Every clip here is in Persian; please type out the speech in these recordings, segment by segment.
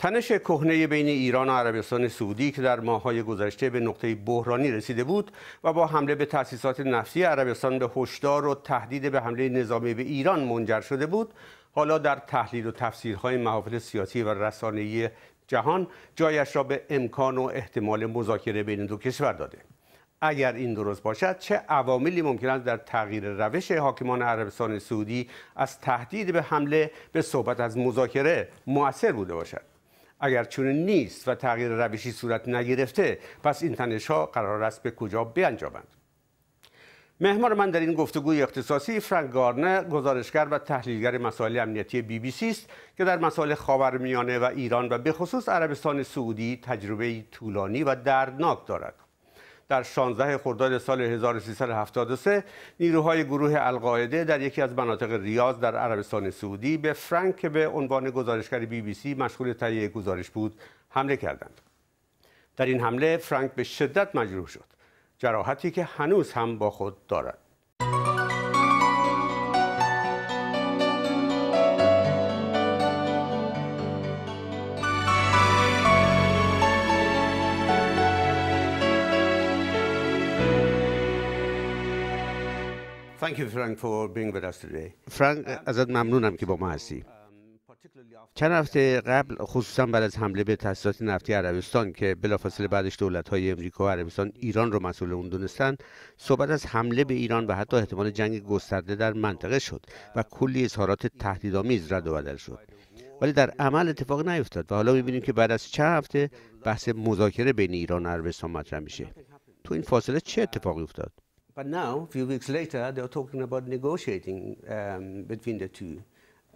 تنش کهنه بین ایران و عربستان سعودی که در ماه‌های گذشته به نقطه بحرانی رسیده بود و با حمله به تأسیسات نفتی عربستان به هشدار و تهدید به حمله نظامی به ایران منجر شده بود حالا در تحلیل و تفسیرهای محافل سیاسی و رسانه‌ای جهان جایش را به امکان و احتمال مذاکره بین دو کشور داده اگر این درست باشد چه عواملی ممکن است در تغییر روش حاکمان عربستان سعودی از تهدید به حمله به صحبت از مذاکره موثر بوده باشد اگر چون نیست و تغییر روشی صورت نگرفته پس این تنش ها قرار است به کجا بیانجامند مهمان من در این گفتگوی اختصاصی فرانک گزارشگر و تحلیلگر مسائل امنیتی بی بی سی است که در مسائل خاورمیانه و ایران و به خصوص عربستان سعودی تجربه طولانی و دردناک دارد در 16 خرداد سال 1373 نیروهای گروه القاعده در یکی از مناطق ریاض در عربستان سعودی به فرانک که به عنوان گزارشگر بی بی سی مشغول تهیه گزارش بود حمله کردند در این حمله فرانک به شدت مجروح شد جراحتی که هنوز هم با خود دارد Thank you, Frank, for being with us فرانک ازت ممنونم که با ما هستی. چند هفته قبل خصوصا بعد از حمله به تاسیسات نفتی عربستان که بلافاصله بعدش دولت های امریکا و عربستان ایران رو مسئول اون دونستن صحبت از حمله به ایران و حتی احتمال جنگ گسترده در منطقه شد و کلی اظهارات تهدیدآمیز رد و بدل شد ولی در عمل اتفاق نیفتاد و حالا میبینیم که بعد از چند هفته بحث مذاکره بین ایران و عربستان مطرح میشه تو این فاصله چه اتفاقی افتاد But now, few weeks later, they're talking about negotiating um, between the two.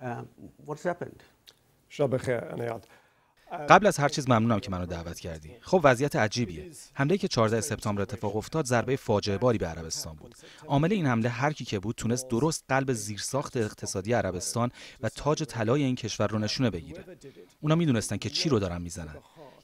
Um, what's happened? قبل از هر چیز ممنونم که منو دعوت کردی. خب وضعیت عجیبیه. حمله که 14 سپتامبر اتفاق افتاد ضربه فاجعه باری به عربستان بود. عامل این حمله هر کی که بود تونست درست قلب زیرساخت اقتصادی عربستان و تاج طلای این کشور رو نشونه بگیره. اونا میدونستن که چی رو دارن میزنن.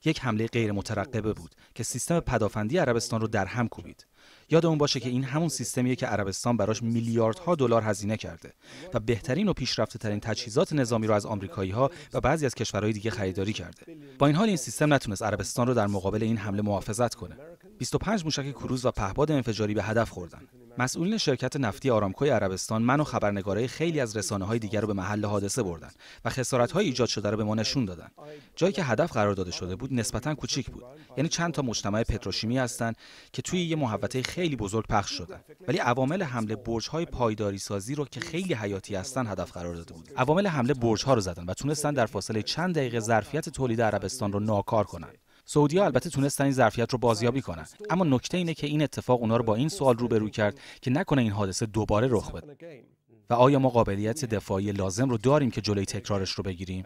یک حمله غیر مترقبه بود که سیستم پدافندی عربستان رو در هم کوبید. یادمون باشه که این همون سیستمیه که عربستان براش میلیاردها دلار هزینه کرده و بهترین و پیشرفته ترین تجهیزات نظامی رو از آمریکایی ها و بعضی از کشورهای دیگه خریداری کرده با این حال این سیستم نتونست عربستان رو در مقابل این حمله محافظت کنه 25 موشک کروز و پهباد انفجاری به هدف خوردن مسئولین شرکت نفتی آرامکوی عربستان من و خبرنگارای خیلی از رسانه های دیگر رو به محل حادثه بردن و خسارت های ایجاد شده رو به ما نشون دادن جایی که هدف قرار داده شده بود نسبتا کوچیک بود یعنی چند تا مجتمع پتروشیمی هستند که توی یه محوطه خیلی بزرگ پخش شدن ولی عوامل حمله برج های پایداری سازی رو که خیلی حیاتی هستن هدف قرار داده بود عوامل حمله برج رو زدن و تونستن در فاصله چند دقیقه ظرفیت تولید عربستان رو ناکار کنند سعودی البته تونستن این ظرفیت رو بازیابی کنن اما نکته اینه که این اتفاق اونا رو با این سوال روبرو کرد که نکنه این حادثه دوباره رخ بده و آیا ما قابلیت دفاعی لازم رو داریم که جلوی تکرارش رو بگیریم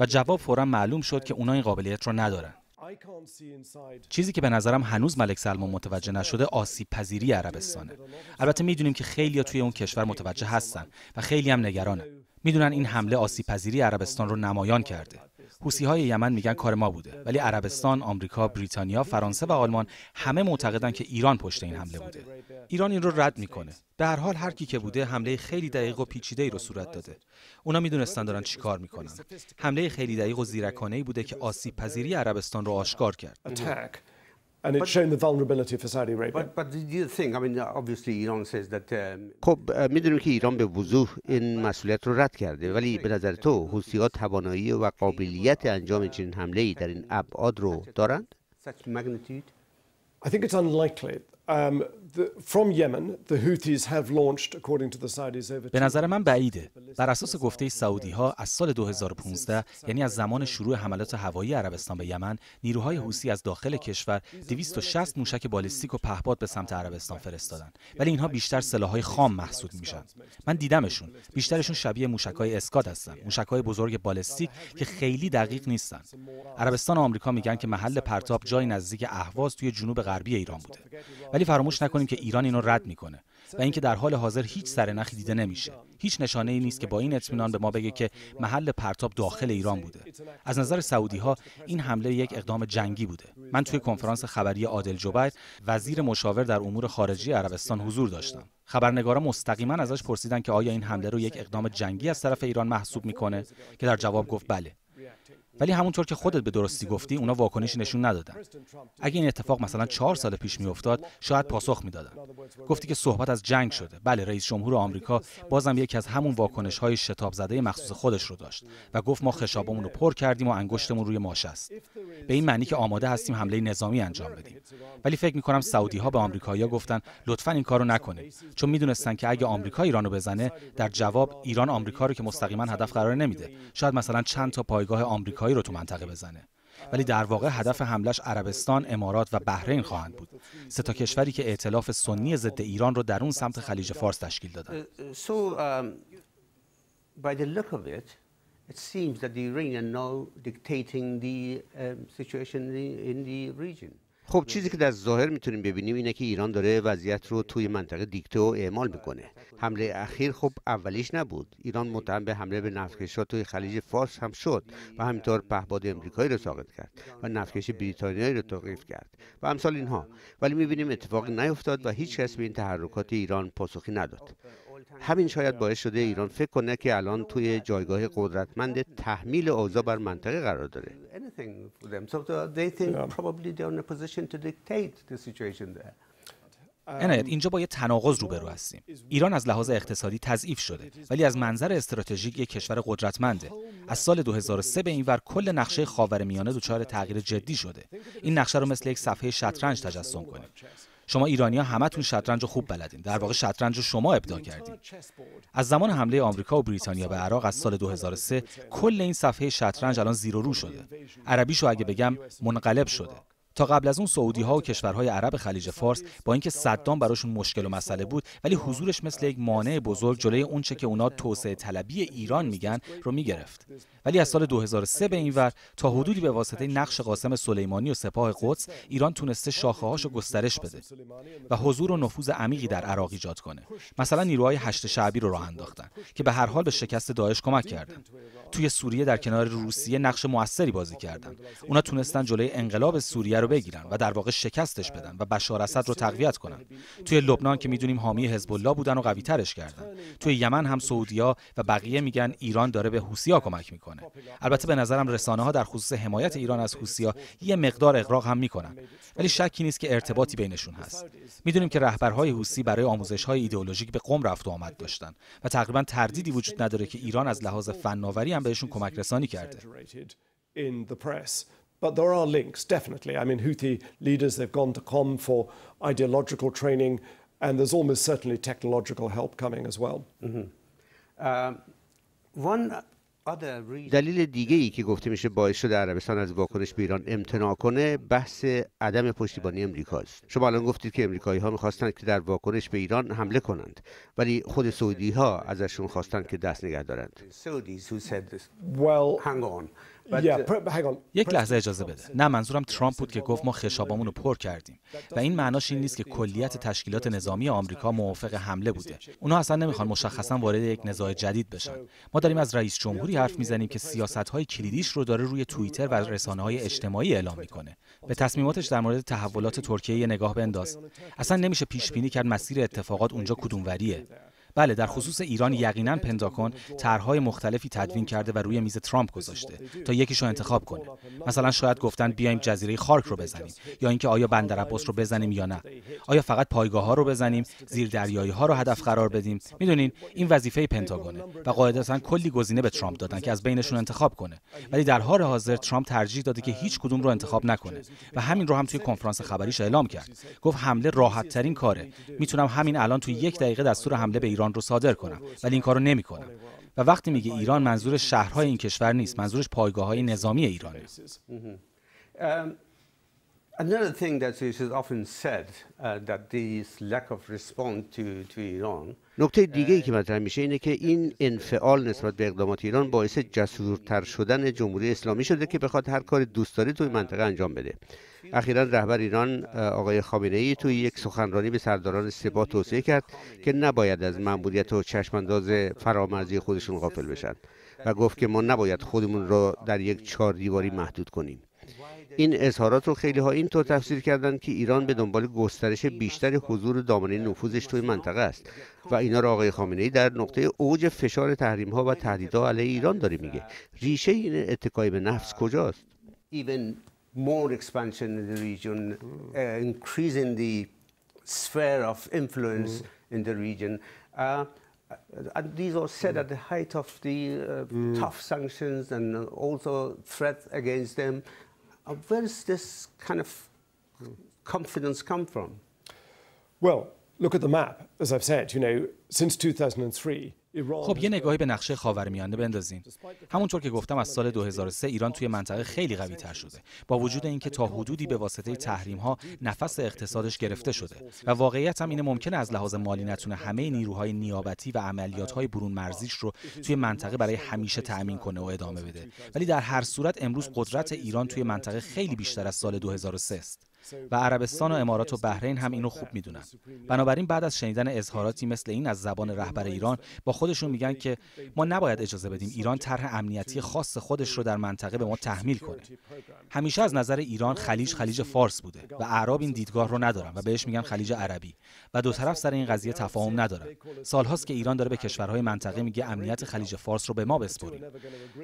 و جواب فورا معلوم شد که اونا این قابلیت رو ندارن چیزی که به نظرم هنوز ملک سلمان متوجه نشده آسیب پذیری عربستانه البته میدونیم که خیلی توی اون کشور متوجه هستن و خیلی هم نگرانه میدونن این حمله آسیب پذیری عربستان رو نمایان کرده حوسی های یمن میگن کار ما بوده ولی عربستان، آمریکا، بریتانیا، فرانسه و آلمان همه معتقدن که ایران پشت این حمله بوده. ایران این رو رد میکنه. به هر حال هر کی که بوده حمله خیلی دقیق و پیچیده ای رو صورت داده. اونا میدونستن دارن چیکار میکنن. حمله خیلی دقیق و زیرکانه ای بوده که آسیب پذیری عربستان رو آشکار کرد. And it's but, shown the vulnerability for Saudi Arabia. But, but do you think, I mean, uh, obviously Iran says that... Um, خب میدونیم که ایران به وضوح این مسئولیت رو رد کرده ولی به نظر تو حوثی‌ها توانایی و قابلیت انجام چنین حمله‌ای در این ابعاد رو دارند؟ I think it's unlikely. Um, به نظر من بعیده بر اساس گفته سعودی ها از سال 2015 یعنی از زمان شروع حملات هوایی عربستان به یمن نیروهای حوسی از داخل کشور 260 موشک بالستیک و پهپاد به سمت عربستان فرستادن ولی اینها بیشتر سلاحهای خام محسوب میشن من دیدمشون بیشترشون شبیه های اسکاد هستن های بزرگ بالستیک که خیلی دقیق نیستن عربستان و آمریکا میگن که محل پرتاب جای نزدیک اهواز توی جنوب غربی ایران بوده ولی فراموش نکنید که ایران اینو رد میکنه و اینکه در حال حاضر هیچ سرنخی دیده نمیشه هیچ نشانه ای نیست که با این اطمینان به ما بگه که محل پرتاب داخل ایران بوده از نظر سعودی ها این حمله یک اقدام جنگی بوده من توی کنفرانس خبری عادل جبیر وزیر مشاور در امور خارجی عربستان حضور داشتم خبرنگارا مستقیما ازش پرسیدن که آیا این حمله رو یک اقدام جنگی از طرف ایران محسوب میکنه که در جواب گفت بله ولی همونطور که خودت به درستی گفتی اونا واکنشی نشون ندادن اگه این اتفاق مثلا چهار سال پیش میافتاد شاید پاسخ میدادن گفتی که صحبت از جنگ شده بله رئیس جمهور آمریکا بازم یکی از همون واکنش های شتاب زده مخصوص خودش رو داشت و گفت ما خشابمون رو پر کردیم و انگشتمون روی ماش است به این معنی که آماده هستیم حمله نظامی انجام بدیم ولی فکر میکنم سعودی ها به آمریکایی‌ها گفتن لطفا این کارو نکنید چون میدونستن که اگه آمریکا ایرانو بزنه در جواب ایران آمریکا رو که مستقیما هدف قرار نمیده شاید مثلا چند تا پایگاه آمریکا آمریکایی رو تو منطقه بزنه ولی در آره، واقع هدف حملش عربستان، امارات و بحرین خواهند بود. سه تا کشوری که ائتلاف سنی ضد ایران رو در اون سمت خلیج فارس تشکیل دادن. خب چیزی که بله. در ظاهر میتونیم ببینیم اینه که ایران داره وضعیت رو توی منطقه دیکته و اعمال میکنه حمله اخیر خب اولیش نبود ایران بله. متهم به حمله به نفتکشها توی خلیج فارس هم شد و همینطور پهباد امریکایی رو ساقط کرد و نفتکش بریتانیایی رو توقیف کرد و امثال اینها ولی میبینیم اتفاقی نیفتاد و هیچکس کس به این تحرکات ایران پاسخی نداد همین شاید باعث شده ایران فکر کنه که الان توی جایگاه قدرتمند تحمیل اوضاع بر منطقه قرار داره uh, um, اینجا با یه تناقض روبرو هستیم ایران از لحاظ اقتصادی تضعیف شده ولی از منظر استراتژیک یک کشور قدرتمنده از سال 2003 به اینور کل نقشه خاورمیانه دچار تغییر جدی شده این نقشه رو مثل یک صفحه شطرنج تجسم کنیم شما ایرانی ها همتون شطرنج رو خوب بلدین در واقع شطرنج رو شما ابداع کردین از زمان حمله آمریکا و بریتانیا به عراق از سال 2003 کل این صفحه شطرنج الان زیر و رو شده عربیشو اگه بگم منقلب شده تا قبل از اون سعودی ها و کشورهای عرب خلیج فارس با اینکه صدام براشون مشکل و مسئله بود ولی حضورش مثل یک مانع بزرگ جلوی اونچه که اونا توسعه طلبی ایران میگن رو میگرفت ولی از سال 2003 به این ور تا حدودی به واسطه نقش قاسم سلیمانی و سپاه قدس ایران تونسته شاخه هاشو گسترش بده و حضور و نفوذ عمیقی در عراق ایجاد کنه مثلا نیروهای هشت شعبی رو راه انداختن که به هر حال به شکست داعش کمک کردن توی سوریه در کنار روسیه نقش موثری بازی کردن اونا تونستن جلوی انقلاب سوریه بگیرن و در واقع شکستش بدن و بشار اسد رو تقویت کنن توی لبنان که میدونیم حامی حزب الله بودن و قوی ترش کردن توی یمن هم سعودیا و بقیه میگن ایران داره به حوسیا کمک میکنه البته به نظرم رسانه ها در خصوص حمایت ایران از حوسیا یه مقدار اغراق هم میکنن ولی شکی نیست که ارتباطی بینشون هست میدونیم که رهبرهای حوثی برای آموزش های ایدئولوژیک به قم رفت و آمد داشتن و تقریبا تردیدی وجود نداره که ایران از لحاظ فناوری هم بهشون کمک رسانی کرده. But there are links, definitely. I mean, Houthi leaders, they've gone to COM for ideological training, and there's almost certainly technological help coming as well. Mm -hmm. um, one دلیل دیگه ای که گفته میشه باعث شده عربستان از واکنش به ایران امتناع کنه بحث عدم پشتیبانی امریکاست شما الان گفتید که امریکایی ها میخواستند که در واکنش به ایران حمله کنند ولی خود سعودی ها ازشون خواستند که دست نگه دارند well, Uh, یک لحظه اجازه بده نه منظورم ترامپ بود که گفت ما خشابامون رو پر کردیم و این معناش این نیست که کلیت تشکیلات نظامی آمریکا موافق حمله بوده اونا اصلا نمیخوان مشخصا وارد یک نزاع جدید بشن ما داریم از رئیس جمهوری حرف میزنیم که سیاست های کلیدیش رو داره روی توییتر و رسانه های اجتماعی اعلام میکنه به تصمیماتش در مورد تحولات ترکیه نگاه بنداز اصلا نمیشه پیش بینی کرد مسیر اتفاقات اونجا کدوموریه بله در خصوص ایران یقینا پنتاگون طرحهای مختلفی تدوین کرده و روی میز ترامپ گذاشته تا یکیش رو انتخاب کنه مثلا شاید گفتن بیایم جزیره خارک رو بزنیم یا اینکه آیا بندر رو بزنیم یا نه آیا فقط پایگاه ها رو بزنیم زیر دریایی ها رو هدف قرار بدیم میدونین این وظیفه پنتاگونه و قاعدتا کلی گزینه به ترامپ دادن که از بینشون انتخاب کنه ولی در حال حاضر ترامپ ترجیح داده که هیچ کدوم رو انتخاب نکنه و همین رو هم توی کنفرانس خبریش اعلام کرد گفت حمله راحت ترین کاره میتونم همین الان توی یک دقیقه دستور حمله به ایران ایران رو صادر کنم ولی این کارو نمیکنم و وقتی میگه ایران منظور شهرهای این کشور نیست منظورش پایگاه های نظامی ایرانه mm-hmm. mm-hmm. uh, نکته uh, دیگه ای که مطرح میشه اینه که این انفعال نسبت به اقدامات ایران باعث جسورتر شدن جمهوری اسلامی شده که بخواد هر کار دوست داره توی منطقه انجام بده اخیرا رهبر ایران آقای خامنه ای توی یک سخنرانی به سرداران سپاه توصیه کرد که نباید از مأموریت و چشمانداز فرامرزی خودشون غافل بشن و گفت که ما نباید خودمون را در یک چهار دیواری محدود کنیم این اظهارات رو خیلی ها طور تفسیر کردند که ایران به دنبال گسترش بیشتر حضور دامنه نفوذش توی منطقه است و اینا را آقای خامنه ای در نقطه اوج فشار تحریم ها و تهدیدها علیه ایران داره میگه ریشه این اتکای به نفس کجاست more expansion in the region, mm. uh, increasing the sphere of influence mm. in the region. Uh, uh and these are said mm. at the height of the uh, hmm. tough sanctions and uh, also threat against them. where does this kind of confidence come from? Well, look at the map, as I've said, you know, since 2003, خب یه نگاهی به نقشه خاورمیانه بندازیم همونطور که گفتم از سال 2003 ایران توی منطقه خیلی قوی تر شده با وجود اینکه تا حدودی به واسطه تحریم ها نفس اقتصادش گرفته شده و واقعیت هم اینه ممکن از لحاظ مالی نتونه همه نیروهای نیابتی و عملیات های برون مرزیش رو توی منطقه برای همیشه تأمین کنه و ادامه بده ولی در هر صورت امروز قدرت ایران توی منطقه خیلی بیشتر از سال 2003 است و عربستان و امارات و بحرین هم اینو خوب میدونن بنابراین بعد از شنیدن اظهاراتی مثل این از زبان رهبر ایران با خودشون میگن که ما نباید اجازه بدیم ایران طرح امنیتی خاص خودش رو در منطقه به ما تحمیل کنه همیشه از نظر ایران خلیج خلیج فارس بوده و اعراب این دیدگاه رو ندارن و بهش میگن خلیج عربی و دو طرف سر این قضیه تفاهم ندارن سالهاست که ایران داره به کشورهای منطقه میگه امنیت خلیج فارس رو به ما بسپرید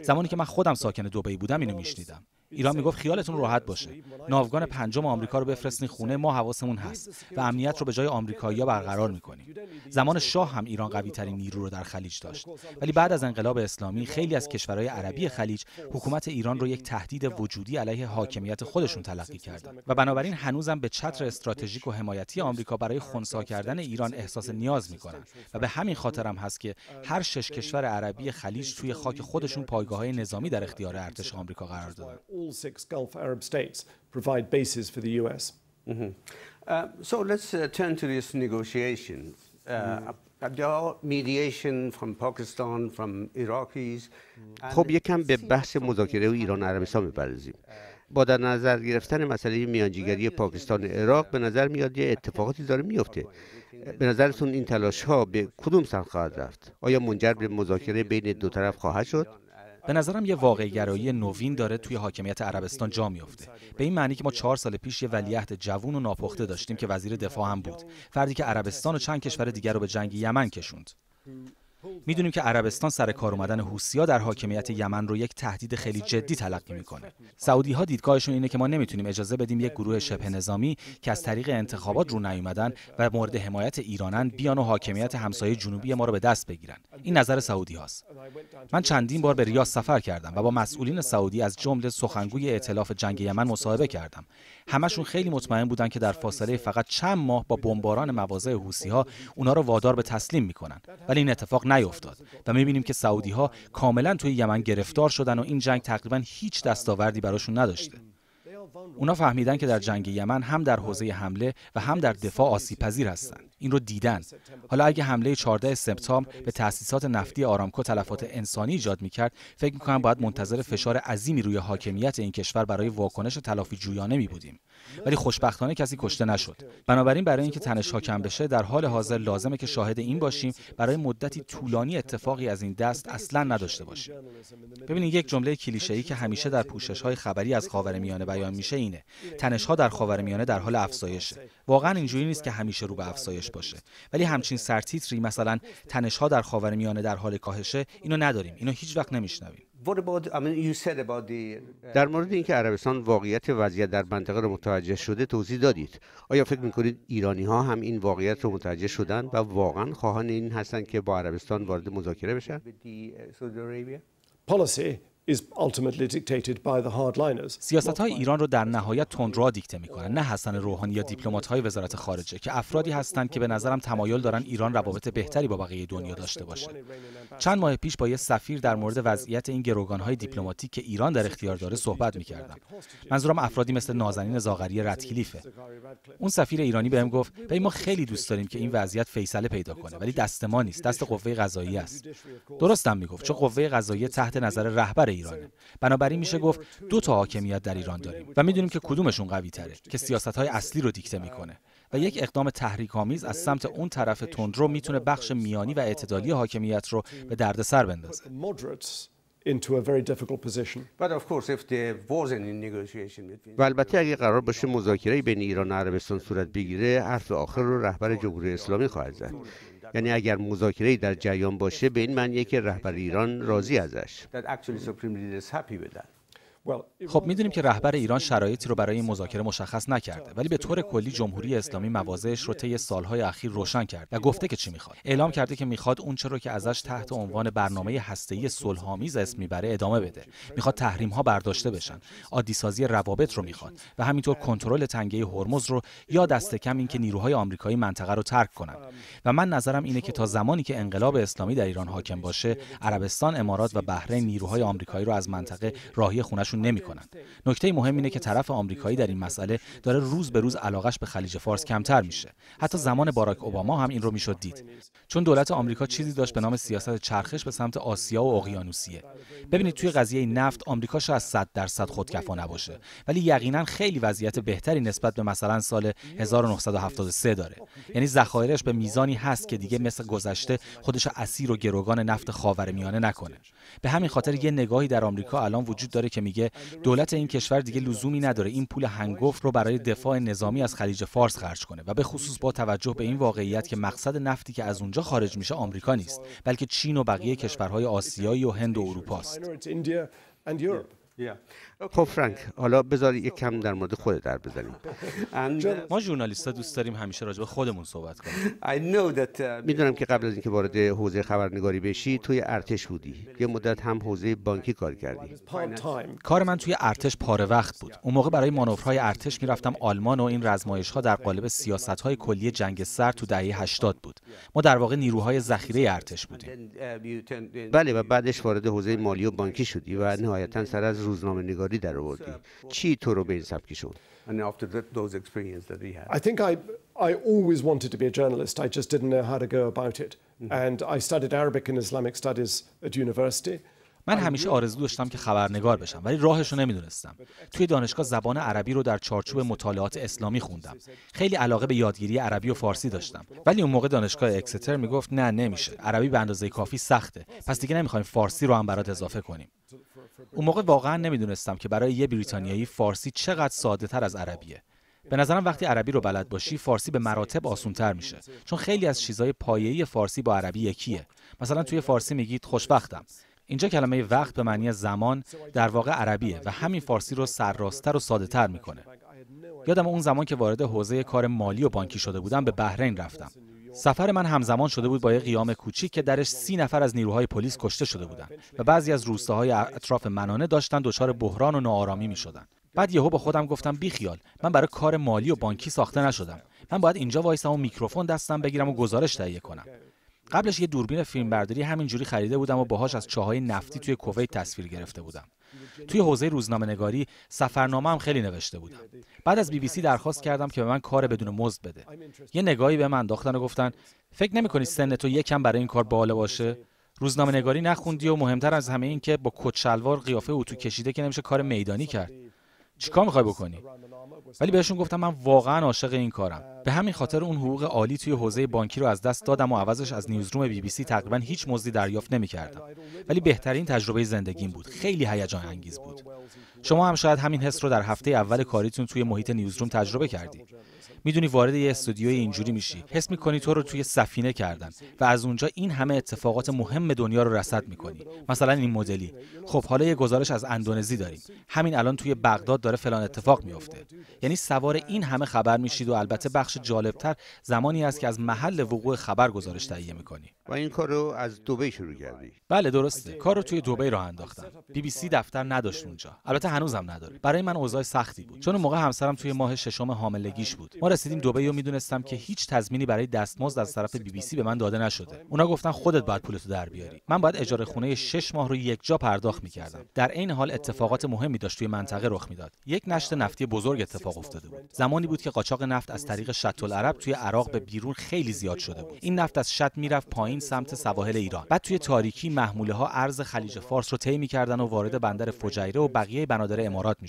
زمانی که من خودم ساکن دبی بودم اینو میشنیدم ایران میگفت خیالتون راحت باشه ناوگان پنجم آمریکا رو بفرستین خونه ما حواسمون هست و امنیت رو به جای آمریکایی‌ها برقرار میکنیم زمان شاه هم ایران قوی ترین نیرو رو در خلیج داشت ولی بعد از انقلاب اسلامی خیلی از کشورهای عربی خلیج حکومت ایران رو یک تهدید وجودی علیه حاکمیت خودشون تلقی کردن و بنابراین هنوزم به چتر استراتژیک و حمایتی آمریکا برای خونسا کردن ایران احساس نیاز میکنن و به همین خاطر هم هست که هر شش کشور عربی خلیج توی خاک خودشون پایگاه نظامی در اختیار ارتش آمریکا قرار دادن all six Gulf Arab states provide bases for the U.S. Mm -hmm. uh, so let's uh, turn to these negotiations. Uh, mm. mediation from Pakistan, from Iraqis. خب یکم به بحث مذاکره و ایران عربستان بپردازیم. Uh, با در نظر گرفتن مسئله میانجیگری پاکستان عراق به نظر میاد یه اتفاقاتی داره میفته به نظرتون این تلاش ها به کدوم سمت خواهد رفت آیا منجر به مذاکره بین دو طرف خواهد شد به نظرم یه گرایی نوین داره توی حاکمیت عربستان جا میفته به این معنی که ما چهار سال پیش یه ولیعهد جوون و ناپخته داشتیم که وزیر دفاع هم بود فردی که عربستان و چند کشور دیگر رو به جنگ یمن کشوند میدونیم که عربستان سر کار اومدن حوسیا در حاکمیت یمن رو یک تهدید خیلی جدی تلقی میکنه سعودی ها دیدگاهشون اینه که ما نمیتونیم اجازه بدیم یک گروه شبه نظامی که از طریق انتخابات رو نیومدن و مورد حمایت ایرانن بیان و حاکمیت همسایه جنوبی ما رو به دست بگیرن این نظر سعودی هاست من چندین بار به ریاض سفر کردم و با مسئولین سعودی از جمله سخنگوی ائتلاف جنگ یمن مصاحبه کردم همشون خیلی مطمئن بودن که در فاصله فقط چند ماه با بمباران مواضع حوسی ها اونا رو وادار به تسلیم میکنن ولی این اتفاق نیفتاد و میبینیم که سعودی ها کاملا توی یمن گرفتار شدن و این جنگ تقریبا هیچ دستاوردی براشون نداشته اونا فهمیدن که در جنگ یمن هم در حوزه حمله و هم در دفاع آسیب پذیر هستند. این رو دیدن. حالا اگه حمله 14 سپتامبر به تأسیسات نفتی آرامکو تلفات انسانی ایجاد میکرد، فکر میکنم باید منتظر فشار عظیمی روی حاکمیت این کشور برای واکنش تلافی جویانه می بودیم. ولی خوشبختانه کسی کشته نشد. بنابراین برای اینکه تنش کم بشه، در حال حاضر لازمه که شاهد این باشیم برای مدتی طولانی اتفاقی از این دست اصلا نداشته باشیم. ببینید یک جمله کلیشه‌ای که همیشه در پوشش‌های خبری از خاورمیانه بیان همیشه اینه تنشها در خاورمیانه در حال افزایشه واقعا اینجوری نیست که همیشه رو به افزایش باشه ولی همچین سرتیتری مثلا ها در خاورمیانه در حال کاهشه اینو نداریم اینو هیچ وقت نمیشنویم uh, در مورد اینکه عربستان واقعیت وضعیت در منطقه رو متوجه شده توضیح دادید آیا فکر میکنید ایرانی ها هم این واقعیت رو متوجه شدن و واقعا خواهان این هستند که با عربستان وارد مذاکره بشن سیاست های ایران رو در نهایت تند را دیکته میکنن نه حسن روحانی یا دیپلمات های وزارت خارجه که افرادی هستند که به نظرم تمایل دارن ایران روابط بهتری با بقیه دنیا داشته باشه چند ماه پیش با یه سفیر در مورد وضعیت این گروگان های دیپلماتیک که ایران در اختیار داره صحبت میکردم منظورم افرادی مثل نازنین زاغری ردکلیفه اون سفیر ایرانی بهم گفت به ما خیلی دوست داریم که این وضعیت فیصله پیدا کنه ولی دست ما نیست دست قوه قضاییه است درستم میگفت چون قوه قضاییه تحت نظر رهبر ایرانه بنابراین میشه گفت دو تا حاکمیت در ایران داریم و میدونیم که کدومشون قوی تره که سیاست های اصلی رو دیکته میکنه و یک اقدام آمیز از سمت اون طرف تندرو میتونه بخش میانی و اعتدالی حاکمیت رو به دردسر بندازه و البته اگه قرار باشه مذاکره بین ایران و عربستان صورت بگیره حرف آخر رو رهبر جمهوری اسلامی خواهد زد یعنی اگر مذاکره در جریان باشه به این معنیه که رهبر ایران راضی ازش خب میدونیم که رهبر ایران شرایطی رو برای مذاکره مشخص نکرده ولی به طور کلی جمهوری اسلامی مواضعش رو طی سالهای اخیر روشن کرد و گفته که چی میخواد اعلام کرده که میخواد اونچه رو که ازش تحت عنوان برنامه e هسته‌ای صلحآمیز اسم میبره ادامه بده میخواد تحریم برداشته بشن عادیسازی روابط رو میخواد و همینطور کنترل تنگه هرمز رو یا دست کم اینکه نیروهای آمریکایی منطقه رو ترک کنند um, و من نظرم اینه که تا زمانی که انقلاب اسلامی در ایران حاکم باشه عربستان امارات و بحرین نیروهای e آمریکایی رو از منطقه راهی خونش نمیکنن نکته مهم اینه که طرف آمریکایی در این مسئله داره روز به روز علاقش به خلیج فارس کمتر میشه حتی زمان باراک اوباما هم این رو میشد دید چون دولت آمریکا چیزی داشت به نام سیاست چرخش به سمت آسیا و اقیانوسیه ببینید توی قضیه نفت آمریکا شاید 100 درصد خودکفا نباشه ولی یقینا خیلی وضعیت بهتری نسبت به مثلا سال 1973 داره یعنی ذخایرش به میزانی هست که دیگه مثل گذشته خودش اسیر و گروگان نفت خاورمیانه نکنه به همین خاطر یه نگاهی در آمریکا الان وجود داره که دولت این کشور دیگه لزومی نداره این پول هنگفت رو برای دفاع نظامی از خلیج فارس خرج کنه و به خصوص با توجه به این واقعیت که مقصد نفتی که از اونجا خارج میشه آمریکا نیست بلکه چین و بقیه کشورهای آسیایی و هند و اروپاست. خب فرانک حالا بذار یک کم در مورد خود در بزنیم uh, ما ژورنالیستا دوست داریم همیشه راجع به خودمون صحبت کنیم uh, میدونم که قبل از اینکه وارد حوزه خبرنگاری بشی توی ارتش بودی یه مدت هم حوزه بانکی کار کردی کار من توی ارتش پاره وقت بود اون موقع برای مانورهای ارتش میرفتم آلمان و این رزمایش ها در قالب سیاست های کلی جنگ سر تو دهه 80 بود ما در واقع نیروهای ذخیره ارتش بودیم uh, بله و بعدش وارد حوزه مالی و بانکی شدی و نهایتا سر از روزنامه نگاری در آوردی uh, چی تو رو به این سبکی شد من همیشه آرزو داشتم که خبرنگار بشم ولی راهش رو نمیدونستم توی دانشگاه زبان عربی رو در چارچوب مطالعات اسلامی خوندم خیلی علاقه به یادگیری عربی و فارسی داشتم ولی اون موقع دانشگاه اکستر میگفت نه نمیشه عربی به اندازه کافی سخته پس دیگه نمیخوایم فارسی رو هم برات اضافه کنیم اون موقع واقعا نمیدونستم که برای یه بریتانیایی فارسی چقدر ساده تر از عربیه به نظرم وقتی عربی رو بلد باشی فارسی به مراتب آسون تر میشه چون خیلی از چیزهای پایه‌ای فارسی با عربی یکیه مثلا توی فارسی میگید خوشبختم اینجا کلمه وقت به معنی زمان در واقع عربیه و همین فارسی رو سرراستر و ساده تر میکنه یادم اون زمان که وارد حوزه کار مالی و بانکی شده بودم به بحرین رفتم سفر من همزمان شده بود با یه قیام کوچیک که درش سی نفر از نیروهای پلیس کشته شده بودند و بعضی از روستاهای اطراف منانه داشتن دچار بحران و ناآرامی شدن. بعد یهو به خودم گفتم بیخیال من برای کار مالی و بانکی ساخته نشدم من باید اینجا وایسم و میکروفون دستم بگیرم و گزارش تهیه کنم قبلش یه دوربین فیلمبرداری همینجوری خریده بودم و باهاش از چاهای نفتی توی کویت تصویر گرفته بودم توی حوزه روزنامه نگاری سفرنامه هم خیلی نوشته بودم بعد از بی بی سی درخواست کردم که به من کار بدون مزد بده یه نگاهی به من انداختن و گفتن فکر نمیکنی سن تو یکم برای این کار بالا باشه روزنامه نگاری نخوندی و مهمتر از همه این که با کچلوار قیافه اتو کشیده که نمیشه کار میدانی کرد چیکار میخوای بکنی ولی بهشون گفتم من واقعا عاشق این کارم به همین خاطر اون حقوق عالی توی حوزه بانکی رو از دست دادم و عوضش از نیوزروم بی بی سی تقریبا هیچ مزدی دریافت نمیکردم ولی بهترین تجربه زندگیم بود خیلی هیجان انگیز بود شما هم شاید همین حس رو در هفته اول کاریتون توی محیط نیوزروم تجربه کردی میدونی وارد یه استودیوی اینجوری میشی حس میکنی تو رو توی سفینه کردن و از اونجا این همه اتفاقات مهم دنیا رو رصد میکنی مثلا این مدلی خب حالا یه گزارش از اندونزی داریم همین الان توی بغداد داره فلان اتفاق میفته یعنی سوار این همه خبر میشید و البته بخش جالبتر زمانی است که از محل وقوع خبر گزارش تهیه میکنی و این کار از دبی شروع کردی بله درسته کار رو توی دبی راه انداختم بی بی سی دفتر نداشت اونجا البته هنوزم نداره برای من اوضاع سختی بود چون موقع همسرم توی ماه ششم حاملگیش بود ما رسیدیم دبی و میدونستم که هیچ تضمینی برای دستمزد از طرف بی بی سی به من داده نشده اونا گفتن خودت باید پولتو در بیاری من باید اجاره خونه شش ماه رو یک جا پرداخت میکردم در این حال اتفاقات مهمی داشت توی منطقه رخ میداد یک نشت نفتی بزرگ اتفاق افتاده بود زمانی بود که قاچاق نفت از طریق شط العرب توی عراق به بیرون خیلی زیاد شده بود این نفت از شط میرفت پایین سمت سواحل ایران بعد توی تاریکی محموله ها ارز خلیج فارس رو طی میکردن و وارد بندر فجیره و بقیه بنادر امارات می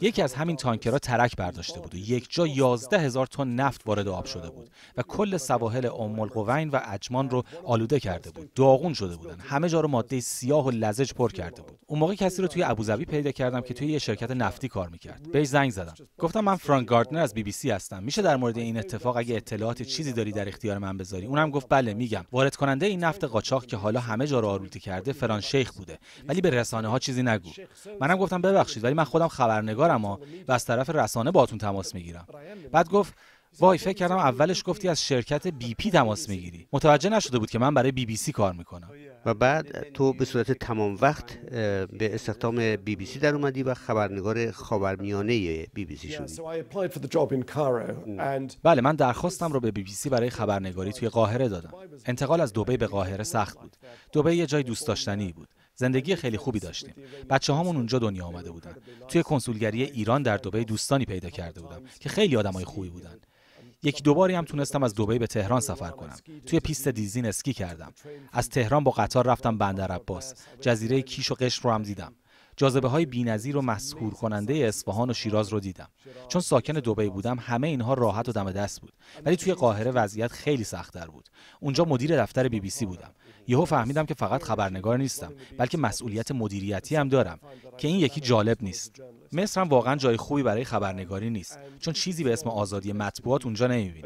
یکی از همین تانکرها ترک برداشته بود و یک جا 11 هزار تن نفت وارد آب شده بود و کل سواحل ام القوین و اجمان رو آلوده کرده بود داغون شده بودن همه جا رو ماده سیاه و لزج پر کرده بود اون موقع کسی رو توی ابوظبی پیدا کردم که توی یه شرکت نفتی کار میکرد بهش زنگ زدم گفتم من فرانک گاردنر از بی بی سی هستم میشه در مورد این اتفاق اگه اطلاعات چیزی داری در اختیار من بذاری اونم گفت بله میگم وارد کننده این نفت قاچاق که حالا همه جا رو آلوده کرده فران شیخ بوده ولی به رسانه ها چیزی نگو منم گفتم ببخش ولی من خودم خبرنگارم و از طرف رسانه باتون تماس میگیرم بعد گفت وای فکر کردم اولش گفتی از شرکت بی پی تماس میگیری متوجه نشده بود که من برای بی بی سی کار میکنم و بعد تو به صورت تمام وقت به استخدام بی بی سی در اومدی و خبرنگار خبرمیانه بی بی سی شدی بله من درخواستم رو به بی بی سی برای خبرنگاری توی قاهره دادم انتقال از دوبه به قاهره سخت بود دبی یه جای دوست داشتنی بود زندگی خیلی خوبی داشتیم بچه هامون اونجا دنیا آمده بودن توی کنسولگری ایران در دوبه دوستانی پیدا کرده بودم که خیلی آدمای خوبی بودن یکی دوباری هم تونستم از دبی به تهران سفر کنم توی پیست دیزین اسکی کردم از تهران با قطار رفتم بندر عباس جزیره کیش و قشم رو هم دیدم جاذبه های بی‌نظیر و مسحور کننده اصفهان و شیراز رو دیدم چون ساکن دبی بودم همه اینها راحت و دم دست بود ولی توی قاهره وضعیت خیلی سختتر بود اونجا مدیر دفتر بی بی سی بودم یهو فهمیدم که فقط خبرنگار نیستم بلکه مسئولیت مدیریتی هم دارم که این یکی جالب نیست مصر هم واقعا جای خوبی برای خبرنگاری نیست چون چیزی به اسم آزادی مطبوعات اونجا نمیبینی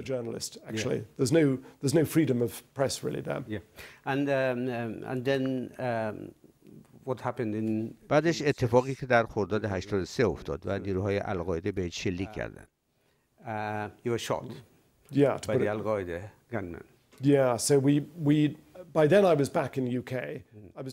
بعدش اتفاقی که در خرداد 83 افتاد و نیروهای القاعده به شلیک uh, کردند. Uh,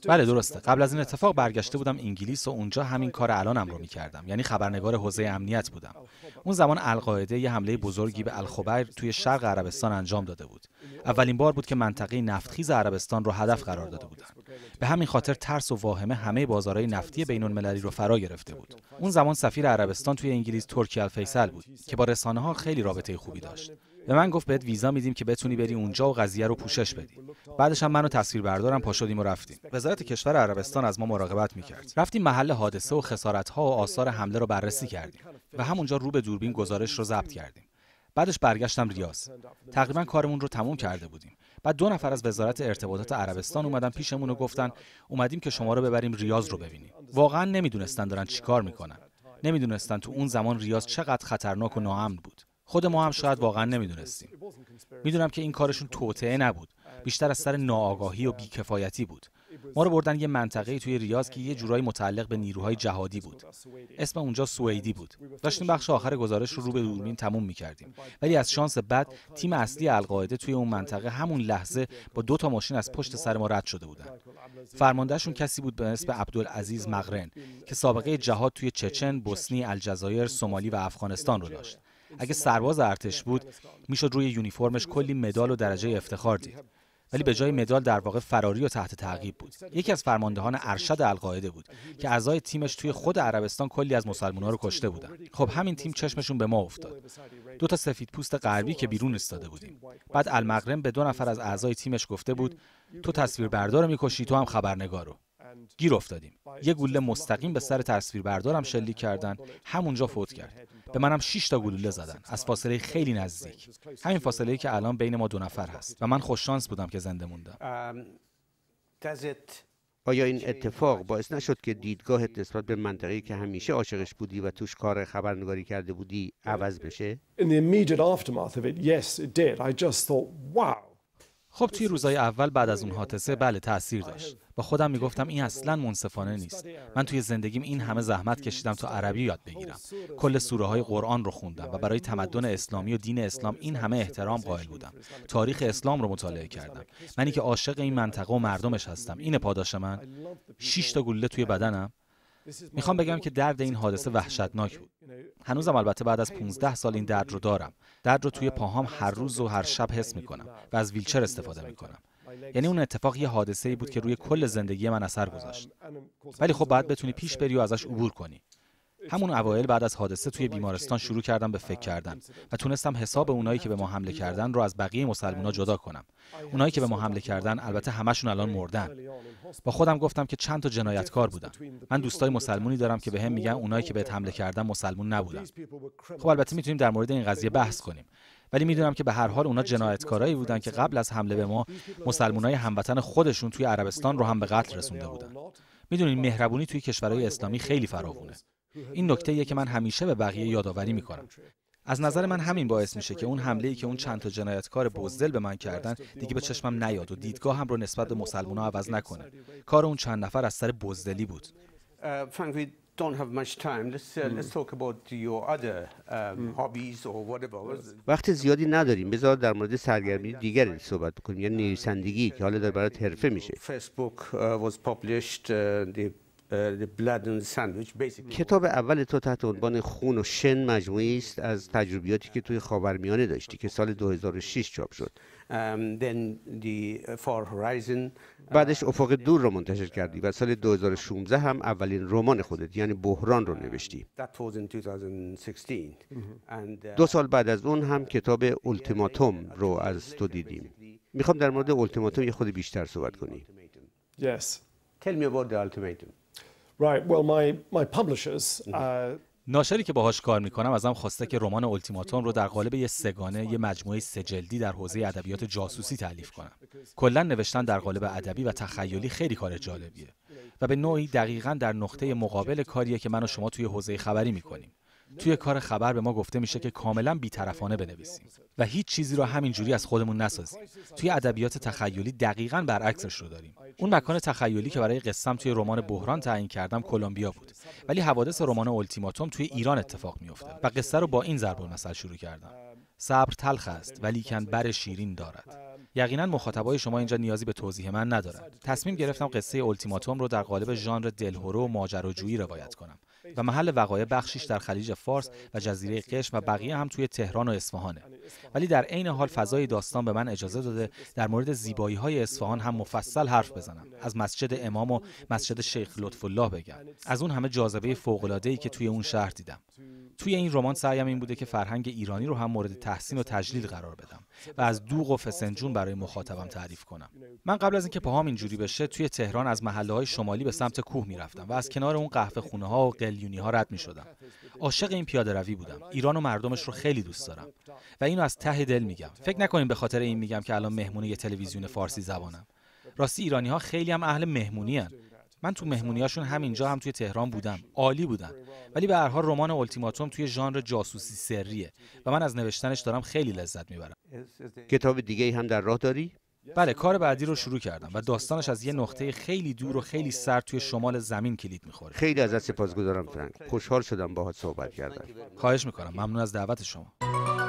بله درسته قبل از این اتفاق برگشته بودم انگلیس و اونجا همین کار الانم هم رو میکردم یعنی خبرنگار حوزه امنیت بودم اون زمان القاعده یه حمله بزرگی به الخبر توی شرق عربستان انجام داده بود اولین بار بود که منطقه نفتخیز عربستان را هدف قرار داده بودند به همین خاطر ترس و واهمه همه بازارهای نفتی بین المللی رو فرا گرفته بود اون زمان سفیر عربستان توی انگلیس ترکی الفیصل بود که با رسانه ها خیلی رابطه خوبی داشت به من گفت بهت ویزا میدیم که بتونی بری اونجا و قضیه رو پوشش بدی بعدش هم منو تصویر بردارم پا شدیم و رفتیم وزارت کشور عربستان از ما مراقبت میکرد رفتیم محل حادثه و خسارت ها و آثار حمله رو بررسی کردیم و همونجا رو به دوربین گزارش رو ضبط کردیم بعدش برگشتم ریاض تقریبا کارمون رو تموم کرده بودیم بعد دو نفر از وزارت ارتباطات عربستان اومدن پیشمون و گفتن اومدیم که شما رو ببریم ریاض رو ببینیم واقعا نمیدونستن دارن چیکار میکنن نمیدونستن تو اون زمان ریاض چقدر خطرناک و ناامن بود خود ما هم شاید واقعا نمیدونستیم میدونم که این کارشون توطعه نبود بیشتر از سر ناآگاهی و بیکفایتی بود ما رو بردن یه منطقه توی ریاض که یه جورایی متعلق به نیروهای جهادی بود اسم اونجا سوئدی بود داشتیم بخش آخر گزارش رو رو به دوربین تموم میکردیم ولی از شانس بد تیم اصلی القاعده توی اون منطقه همون لحظه با دو تا ماشین از پشت سر ما رد شده بودن فرماندهشون کسی بود به اسم عبدالعزیز مغرن که سابقه جهاد توی چچن بوسنی الجزایر سومالی و افغانستان رو داشت اگه سرباز ارتش بود میشد روی یونیفرمش کلی مدال و درجه افتخار دید ولی به جای مدال در واقع فراری و تحت تعقیب بود یکی از فرماندهان ارشد القاعده بود که اعضای تیمش توی خود عربستان کلی از مسلمان‌ها رو کشته بودن خب همین تیم چشمشون به ما افتاد دو تا سفید پوست غربی که بیرون ایستاده بودیم بعد المغرم به دو نفر از اعضای تیمش گفته بود تو تصویربردار میکشی تو هم خبرنگارو. گیر افتادیم یه گوله مستقیم به سر تصویربردارم شلیک کردن همونجا فوت کرد به منم 6 تا گلوله زدن از فاصله خیلی نزدیک همین فاصله ای که الان بین ما دو نفر هست و من خوششانس بودم که زنده موندم آیا این اتفاق باعث نشد که دیدگاهت نسبت به منطقه‌ای که همیشه عاشقش بودی و توش کار خبرنگاری کرده بودی عوض بشه؟ خب توی روزای اول بعد از اون حادثه بله تاثیر داشت با خودم میگفتم این اصلا منصفانه نیست من توی زندگیم این همه زحمت کشیدم تا عربی یاد بگیرم کل سوره های قرآن رو خوندم و برای تمدن اسلامی و دین اسلام این همه احترام قائل بودم تاریخ اسلام رو مطالعه کردم منی که عاشق این منطقه و مردمش هستم این پاداش من 6 تا گلوله توی بدنم میخوام بگم که درد این حادثه وحشتناک بود. هنوزم البته بعد از 15 سال این درد رو دارم. درد رو توی پاهام هر روز و هر شب حس میکنم و از ویلچر استفاده میکنم. یعنی اون اتفاق یه حادثه ای بود که روی کل زندگی من اثر گذاشت. ولی خب باید بتونی پیش بری و ازش عبور کنی. همون اوایل بعد از حادثه توی بیمارستان شروع کردم به فکر کردن و تونستم حساب اونایی که به ما حمله کردن رو از بقیه مسلمونا جدا کنم اونایی که به ما حمله کردن البته همشون الان مردن با خودم گفتم که چند تا جنایتکار بودن من دوستای مسلمونی دارم که بهم به میگن اونایی که بهت حمله کردن مسلمون نبودن خب البته میتونیم در مورد این قضیه بحث کنیم ولی میدونم که به هر حال اونا جنایتکارایی بودن که قبل از حمله به ما مسلمانای هموطن خودشون توی عربستان رو هم به قتل رسونده بودن میدونین مهربونی توی کشورهای اسلامی خیلی فراوونه این نکته که من همیشه به بقیه یادآوری میکنم از نظر من همین باعث میشه که اون حمله ای که اون چند تا جنایتکار بزدل به من کردن دیگه به چشمم نیاد و دیدگاه هم رو نسبت به مسلمان عوض نکنه کار اون چند نفر از سر بزدلی بود uh, uh, um, hmm. وقت زیادی نداریم بذار در مورد سرگرمی دیگری صحبت کنیم. یعنی نویسندگی که حالا داره برات حرفه میشه فیسبوک کتاب اول تو تحت عنوان خون و شن مجموعی است از تجربیاتی که توی خاورمیانه داشتی که سال 2006 چاپ شد um, uh, بعدش افاق دور رو منتشر کردی و سال 2016 هم اولین رمان خودت یعنی بحران رو نوشتی uh, دو سال بعد از اون هم کتاب التیماتوم رو از تو دیدیم میخوام در مورد اولتیماتوم یه خود بیشتر صحبت کنی yes. Tell me about the ultimatum. Right. Well, my, my publishers, uh, ناشری که باهاش کار میکنم ازم خواسته که رمان التیماتوم رو در قالب یه سگانه یه مجموعه سجلدی در حوزه ادبیات جاسوسی تعلیف کنم کلا نوشتن در قالب ادبی و تخیلی خیلی کار جالبیه و به نوعی دقیقا در نقطه مقابل کاریه که من و شما توی حوزه خبری میکنیم توی کار خبر به ما گفته میشه که کاملا بیطرفانه بنویسیم و هیچ چیزی رو همینجوری از خودمون نسازیم توی ادبیات تخیلی دقیقا برعکسش رو داریم اون مکان تخیلی که برای قصهم توی رمان بحران تعیین کردم کلمبیا بود ولی حوادث رمان التیماتوم توی ایران اتفاق میافته و قصه رو با این ضرب المثل شروع کردم صبر تلخ است ولی کن بر شیرین دارد یقینا مخاطبای شما اینجا نیازی به توضیح من ندارد تصمیم گرفتم قصه التیماتوم رو در قالب ژانر دلهوره و ماجراجویی روایت کنم و محل وقایع بخشیش در خلیج فارس و جزیره قشم و بقیه هم توی تهران و اصفهانه ولی در عین حال فضای داستان به من اجازه داده در مورد زیبایی های اصفهان هم مفصل حرف بزنم از مسجد امام و مسجد شیخ لطف الله بگم از اون همه جاذبه فوق العاده ای که توی اون شهر دیدم توی این رمان سعیم این بوده که فرهنگ ایرانی رو هم مورد تحسین و تجلیل قرار بدم و از دوغ و فسنجون برای مخاطبم تعریف کنم من قبل از اینکه پاهام اینجوری بشه توی تهران از محله های شمالی به سمت کوه میرفتم و از کنار اون قهوه خونه ها و قلیونی ها رد می شدم عاشق این پیاده روی بودم ایران و مردمش رو خیلی دوست دارم و اینو از ته دل میگم فکر نکنین به خاطر این میگم که الان مهمونه یه تلویزیون فارسی زبانم راستی ایرانی ها خیلی هم اهل مهمونی من تو مهمونیاشون همینجا هم توی تهران بودم عالی بودن ولی به هر رمان اولتیماتوم توی ژانر جاسوسی سریه و من از نوشتنش دارم خیلی لذت میبرم کتاب دیگه هم در راه داری بله کار بعدی رو شروع کردم و داستانش از یه نقطه خیلی دور و خیلی سرد توی شمال زمین کلید میخوره خیلی ازت سپاسگزارم فرانک خوشحال شدم باهات صحبت کردم خواهش میکنم ممنون از دعوت شما